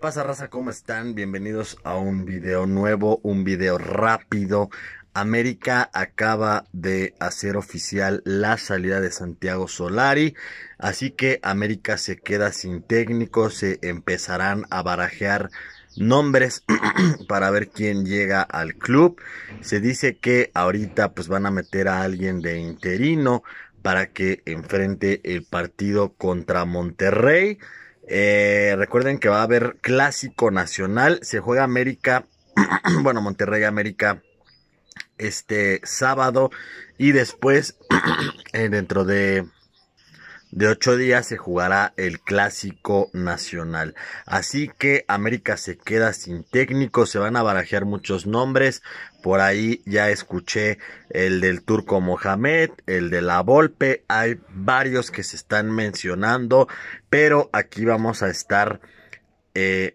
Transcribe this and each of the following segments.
pasa raza? ¿Cómo están? Bienvenidos a un video nuevo, un video rápido. América acaba de hacer oficial la salida de Santiago Solari, así que América se queda sin técnico, se empezarán a barajear nombres para ver quién llega al club. Se dice que ahorita pues van a meter a alguien de interino para que enfrente el partido contra Monterrey. Eh, recuerden que va a haber clásico nacional. Se juega América, bueno, Monterrey América este sábado y después dentro de de ocho días se jugará el clásico nacional. Así que América se queda sin técnico, se van a barajear muchos nombres. Por ahí ya escuché el del turco Mohamed, el de la Volpe. Hay varios que se están mencionando, pero aquí vamos a estar eh,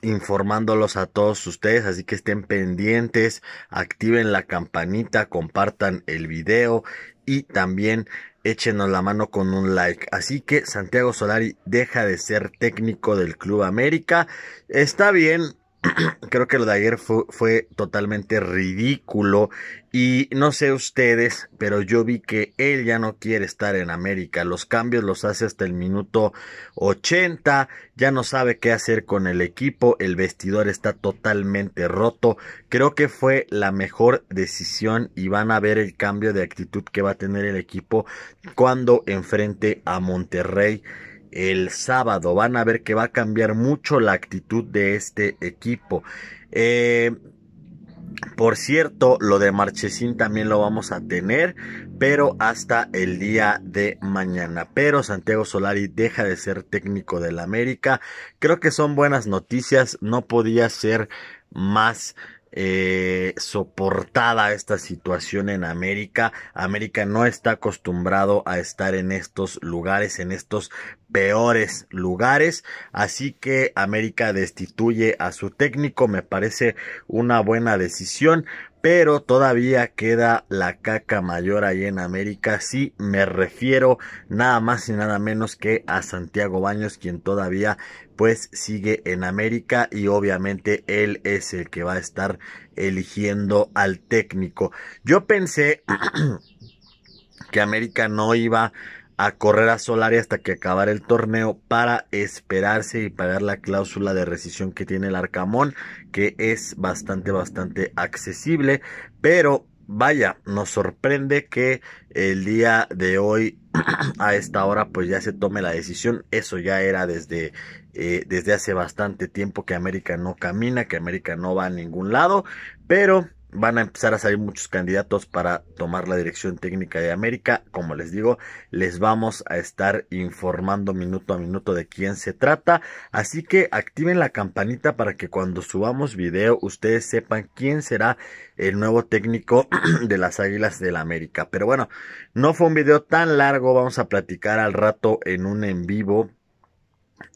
informándolos a todos ustedes, así que estén pendientes, activen la campanita, compartan el video y también échenos la mano con un like. Así que Santiago Solari deja de ser técnico del Club América. Está bien, creo que lo de ayer fue, totalmente ridículo y no sé ustedes, pero yo vi que él ya no quiere estar en América. Los cambios los hace hasta el minuto 80, ya no sabe qué hacer con el equipo, el vestidor está totalmente roto. Creo que fue la mejor decisión y van a ver el cambio de actitud que va a tener el equipo cuando enfrente a Monterrey el sábado. Van a ver que va a cambiar mucho la actitud de este equipo. Eh, por cierto, lo de Marchesín también lo vamos a tener, pero hasta el día de mañana. Pero Santiago Solari deja de ser técnico del América. Creo que son buenas noticias. No podía ser más eh, soportada esta situación en América. América no está acostumbrado a estar en estos lugares, en estos peores lugares. Así que América destituye a su técnico. Me parece una buena decisión. Pero todavía queda la caca mayor ahí en América. si me refiero nada más y nada menos que a Santiago Baños, quien todavía pues sigue en América y obviamente él es el que va a estar eligiendo al técnico. Yo pensé que América no iba a a correr a Solari hasta que acabara el torneo para esperarse y pagar la cláusula de rescisión que tiene el Arcamón, que es bastante, bastante accesible. Pero vaya, nos sorprende que el día de hoy a esta hora pues ya se tome la decisión. Eso ya era desde, eh, desde hace bastante tiempo que América no camina, que América no va a ningún lado. Pero van a empezar a salir muchos candidatos para tomar la dirección técnica de América. Como les digo, les vamos a estar informando minuto a minuto de quién se trata. Así que activen la campanita para que cuando subamos video ustedes sepan quién será el nuevo técnico de las Águilas del la América. Pero bueno, no fue un video tan largo. Vamos a platicar al rato en un en vivo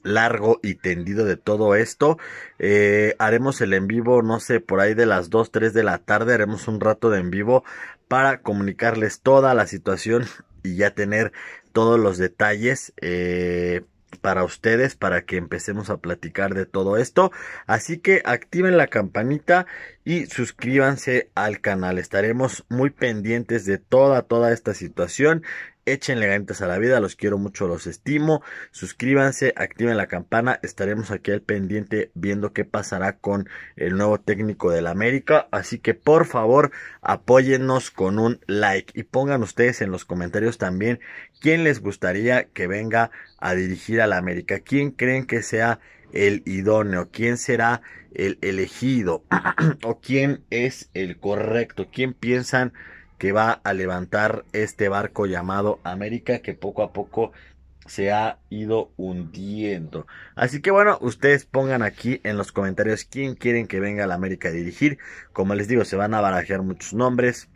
largo y tendido de todo esto. Eh, haremos el en vivo, no sé, por ahí de las 2, 3 de la tarde, haremos un rato de en vivo para comunicarles toda la situación y ya tener todos los detalles. Eh, para ustedes para que empecemos a platicar de todo esto así que activen la campanita y suscríbanse al canal. Estaremos muy pendientes de toda, toda esta situación. Échenle ganitas a la vida, los quiero mucho, los estimo. Suscríbanse, activen la campana. Estaremos aquí al pendiente viendo qué pasará con el nuevo técnico del América. Así que por favor, apóyennos con un like y pongan ustedes en los comentarios también quién les gustaría que venga a dirigir al América. ¿Quién creen que sea el idóneo, quién será el elegido o quién es el correcto, quién piensan que va a levantar este barco llamado América que poco a poco se ha ido hundiendo. Así que bueno, ustedes pongan aquí en los comentarios quién quieren que venga a la América a dirigir. Como les digo, se van a barajar muchos nombres.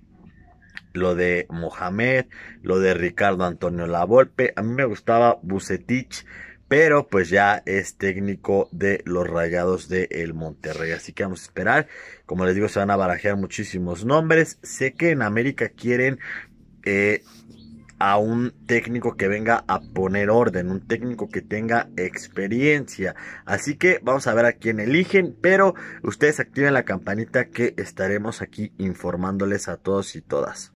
Lo de Mohamed, lo de Ricardo Antonio Lavolpe. A mí me gustaba Bucetich, pero pues ya es técnico de los Rayados de el Monterrey. Así que vamos a esperar. Como les digo, se van a barajear muchísimos nombres. Sé que en América quieren eh, a un técnico que venga a poner orden, un técnico que tenga experiencia. Así que vamos a ver a quién eligen, pero ustedes activen la campanita que estaremos aquí informándoles a todos y todas.